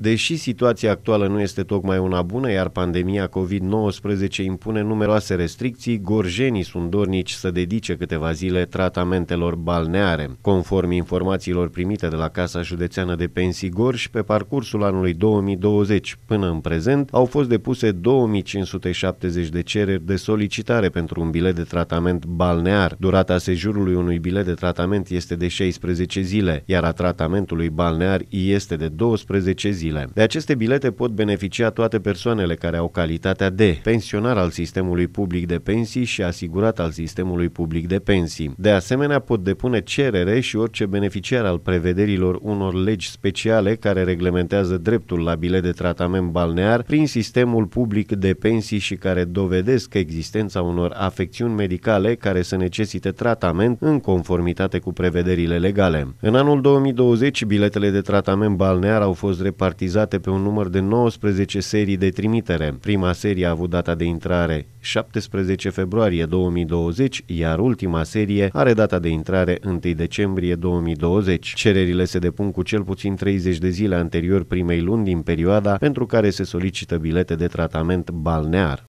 Deși situația actuală nu este tocmai una bună, iar pandemia COVID-19 impune numeroase restricții, gorjenii sunt dornici să dedice câteva zile tratamentelor balneare. Conform informațiilor primite de la Casa Județeană de Pensii Gorj, pe parcursul anului 2020 până în prezent au fost depuse 2570 de cereri de solicitare pentru un bilet de tratament balnear. Durata sejurului unui bilet de tratament este de 16 zile, iar a tratamentului balnear este de 12 zile zile. De aceste bilete pot beneficia toate persoanele care au calitatea de pensionar al sistemului public de pensii și asigurat al sistemului public de pensii. De asemenea, pot depune cerere și orice beneficiar al prevederilor unor legi speciale care reglementează dreptul la bilet de tratament balnear prin sistemul public de pensii și care dovedesc existența unor afecțiuni medicale care să necesite tratament în conformitate cu prevederile legale. În anul 2020, biletele de tratament balnear au fost repartite standardizate pe un număr de 19 serii de trimitere. Prima serie a avut data de intrare 17 februarie 2020, iar ultima serie are data de intrare 1 decembrie 2020. Cererile se depun cu cel puțin 30 de zile anterior primei luni din perioada pentru care se solicită bilete de tratament balnear.